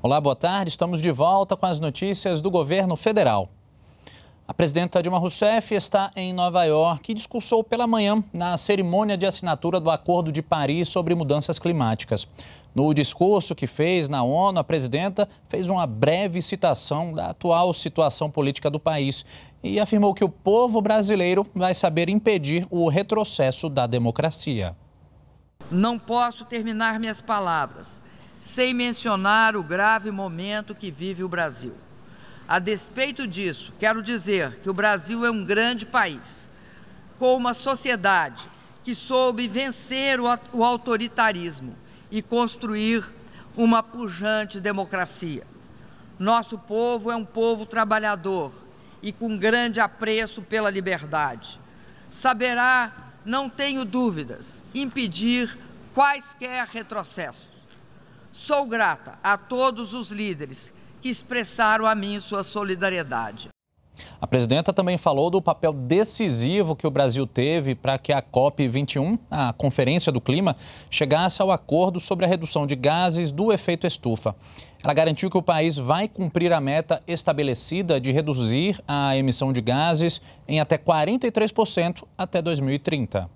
Olá, boa tarde. Estamos de volta com as notícias do governo federal. A presidenta Dilma Rousseff está em Nova York e discursou pela manhã na cerimônia de assinatura do Acordo de Paris sobre mudanças climáticas. No discurso que fez na ONU, a presidenta fez uma breve citação da atual situação política do país e afirmou que o povo brasileiro vai saber impedir o retrocesso da democracia. Não posso terminar minhas palavras sem mencionar o grave momento que vive o Brasil. A despeito disso, quero dizer que o Brasil é um grande país, com uma sociedade que soube vencer o autoritarismo e construir uma pujante democracia. Nosso povo é um povo trabalhador e com grande apreço pela liberdade. Saberá, não tenho dúvidas, impedir quaisquer retrocessos. Sou grata a todos os líderes que expressaram a mim sua solidariedade. A presidenta também falou do papel decisivo que o Brasil teve para que a COP21, a Conferência do Clima, chegasse ao acordo sobre a redução de gases do efeito estufa. Ela garantiu que o país vai cumprir a meta estabelecida de reduzir a emissão de gases em até 43% até 2030.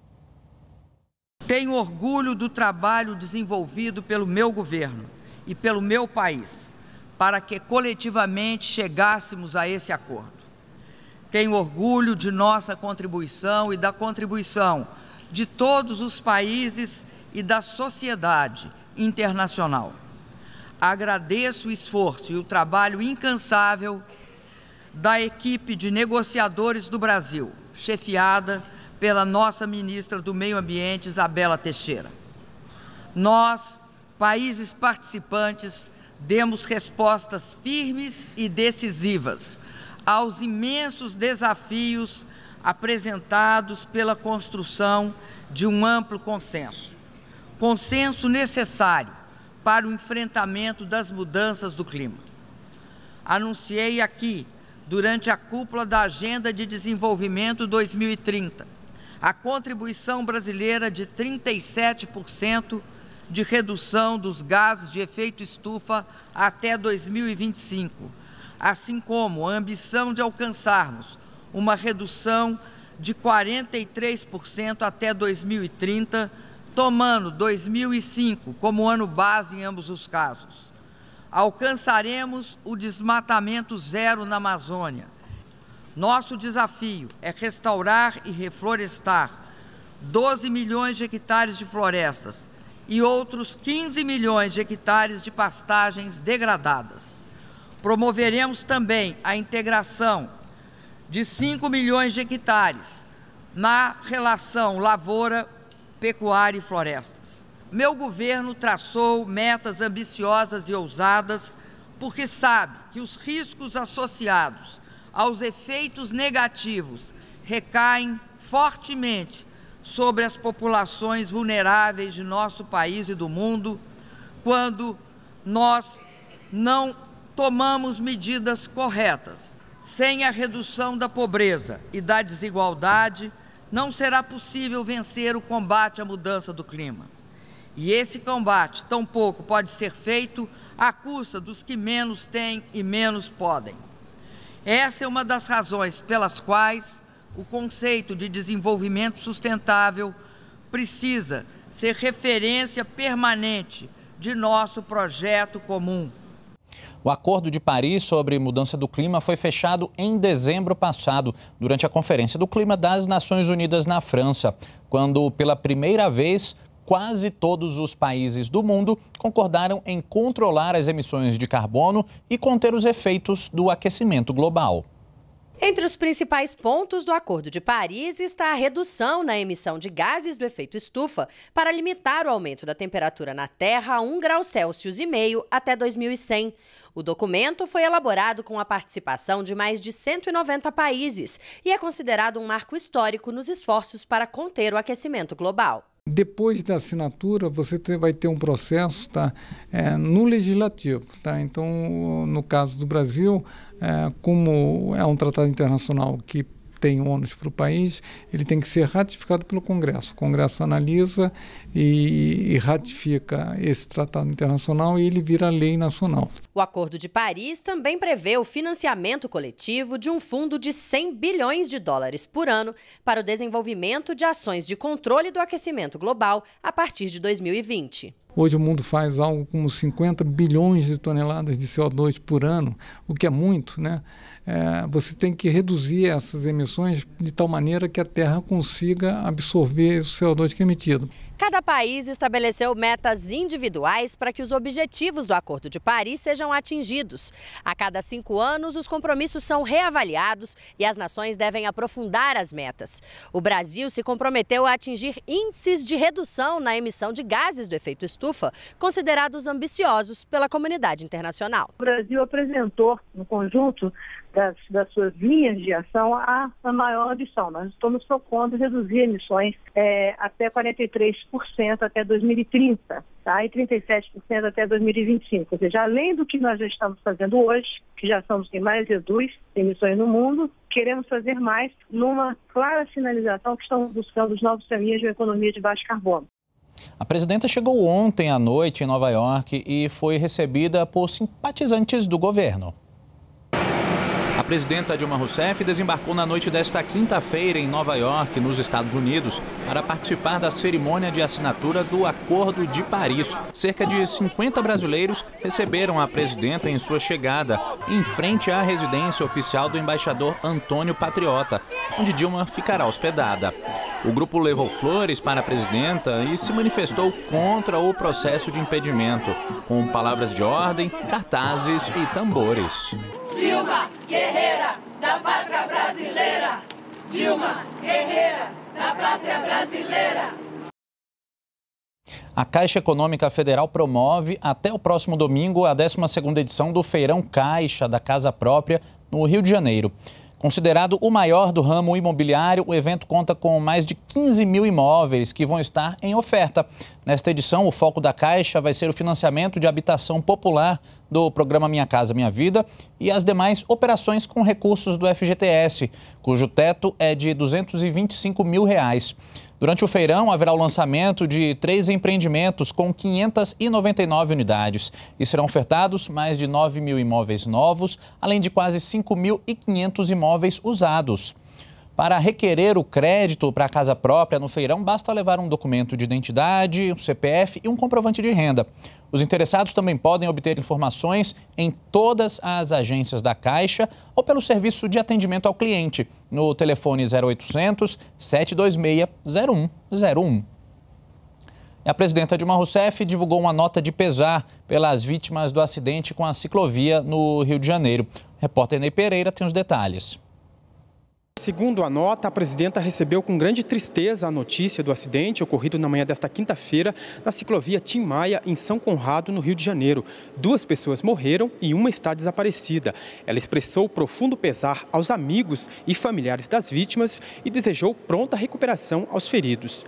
Tenho orgulho do trabalho desenvolvido pelo meu governo e pelo meu país para que coletivamente chegássemos a esse acordo. Tenho orgulho de nossa contribuição e da contribuição de todos os países e da sociedade internacional. Agradeço o esforço e o trabalho incansável da equipe de negociadores do Brasil, chefiada pela nossa ministra do Meio Ambiente, Isabela Teixeira. Nós, países participantes, demos respostas firmes e decisivas aos imensos desafios apresentados pela construção de um amplo consenso. Consenso necessário para o enfrentamento das mudanças do clima. Anunciei aqui, durante a cúpula da Agenda de Desenvolvimento 2030, a contribuição brasileira de 37% de redução dos gases de efeito estufa até 2025, assim como a ambição de alcançarmos uma redução de 43% até 2030, tomando 2005 como ano base em ambos os casos. Alcançaremos o desmatamento zero na Amazônia nosso desafio é restaurar e reflorestar 12 milhões de hectares de florestas e outros 15 milhões de hectares de pastagens degradadas. Promoveremos também a integração de 5 milhões de hectares na relação lavoura, pecuária e florestas. Meu governo traçou metas ambiciosas e ousadas porque sabe que os riscos associados aos efeitos negativos recaem fortemente sobre as populações vulneráveis de nosso país e do mundo, quando nós não tomamos medidas corretas. Sem a redução da pobreza e da desigualdade, não será possível vencer o combate à mudança do clima. E esse combate, tampouco pode ser feito à custa dos que menos têm e menos podem. Essa é uma das razões pelas quais o conceito de desenvolvimento sustentável precisa ser referência permanente de nosso projeto comum. O Acordo de Paris sobre Mudança do Clima foi fechado em dezembro passado, durante a Conferência do Clima das Nações Unidas na França, quando, pela primeira vez, quase todos os países do mundo concordaram em controlar as emissões de carbono e conter os efeitos do aquecimento global. Entre os principais pontos do Acordo de Paris está a redução na emissão de gases do efeito estufa para limitar o aumento da temperatura na Terra a 1 grau Celsius e meio até 2100. O documento foi elaborado com a participação de mais de 190 países e é considerado um marco histórico nos esforços para conter o aquecimento global. Depois da assinatura, você ter, vai ter um processo tá, é, no legislativo. Tá? Então, no caso do Brasil, é, como é um tratado internacional que tem ônus para o país, ele tem que ser ratificado pelo Congresso. O Congresso analisa e, e ratifica esse tratado internacional e ele vira lei nacional. O Acordo de Paris também prevê o financiamento coletivo de um fundo de 100 bilhões de dólares por ano para o desenvolvimento de ações de controle do aquecimento global a partir de 2020. Hoje o mundo faz algo como 50 bilhões de toneladas de CO2 por ano, o que é muito, né? é, você tem que reduzir essas emissões de tal maneira que a Terra consiga absorver o CO2 que é emitido. Cada país estabeleceu metas individuais para que os objetivos do Acordo de Paris sejam atingidos. A cada cinco anos, os compromissos são reavaliados e as nações devem aprofundar as metas. O Brasil se comprometeu a atingir índices de redução na emissão de gases do efeito estufa, considerados ambiciosos pela comunidade internacional. O Brasil apresentou, no conjunto das, das, suas linhas de ação a, a maior adição Nós estamos propondo reduzir emissões é, até 43% até 2030 tá? e 37% até 2025. Ou seja, além do que nós já estamos fazendo hoje, que já somos quem mais reduz emissões no mundo, queremos fazer mais numa clara sinalização que estamos buscando os novos caminhos de uma economia de baixo carbono. A presidenta chegou ontem à noite em Nova York e foi recebida por simpatizantes do governo presidenta Dilma Rousseff desembarcou na noite desta quinta-feira em Nova York, nos Estados Unidos, para participar da cerimônia de assinatura do Acordo de Paris. Cerca de 50 brasileiros receberam a presidenta em sua chegada, em frente à residência oficial do embaixador Antônio Patriota, onde Dilma ficará hospedada. O grupo levou flores para a presidenta e se manifestou contra o processo de impedimento, com palavras de ordem, cartazes e tambores. Dilma, guerreira da pátria brasileira. Dilma, guerreira da pátria brasileira. A Caixa Econômica Federal promove até o próximo domingo a 12ª edição do Feirão Caixa da Casa Própria no Rio de Janeiro. Considerado o maior do ramo imobiliário, o evento conta com mais de 15 mil imóveis que vão estar em oferta. Nesta edição, o foco da Caixa vai ser o financiamento de habitação popular do programa Minha Casa Minha Vida e as demais operações com recursos do FGTS, cujo teto é de R$ 225 mil. Reais. Durante o feirão, haverá o lançamento de três empreendimentos com 599 unidades e serão ofertados mais de 9 mil imóveis novos, além de quase 5.500 imóveis usados. Para requerer o crédito para a casa própria no feirão, basta levar um documento de identidade, um CPF e um comprovante de renda. Os interessados também podem obter informações em todas as agências da Caixa ou pelo serviço de atendimento ao cliente no telefone 0800 726 0101. A presidenta Dilma Rousseff divulgou uma nota de pesar pelas vítimas do acidente com a ciclovia no Rio de Janeiro. O repórter Ney Pereira tem os detalhes. Segundo a nota, a presidenta recebeu com grande tristeza a notícia do acidente ocorrido na manhã desta quinta-feira na ciclovia Tim Maia, em São Conrado, no Rio de Janeiro. Duas pessoas morreram e uma está desaparecida. Ela expressou profundo pesar aos amigos e familiares das vítimas e desejou pronta recuperação aos feridos.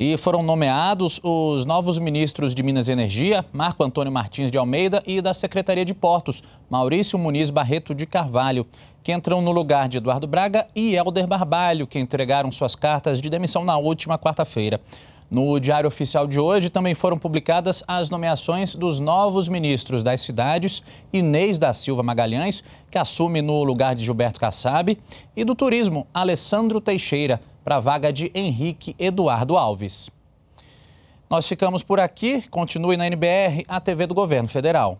E foram nomeados os novos ministros de Minas e Energia, Marco Antônio Martins de Almeida, e da Secretaria de Portos, Maurício Muniz Barreto de Carvalho, que entram no lugar de Eduardo Braga e Helder Barbalho, que entregaram suas cartas de demissão na última quarta-feira. No Diário Oficial de hoje também foram publicadas as nomeações dos novos ministros das cidades, Inês da Silva Magalhães, que assume no lugar de Gilberto Kassab, e do turismo, Alessandro Teixeira, para a vaga de Henrique Eduardo Alves. Nós ficamos por aqui. Continue na NBR, a TV do Governo Federal.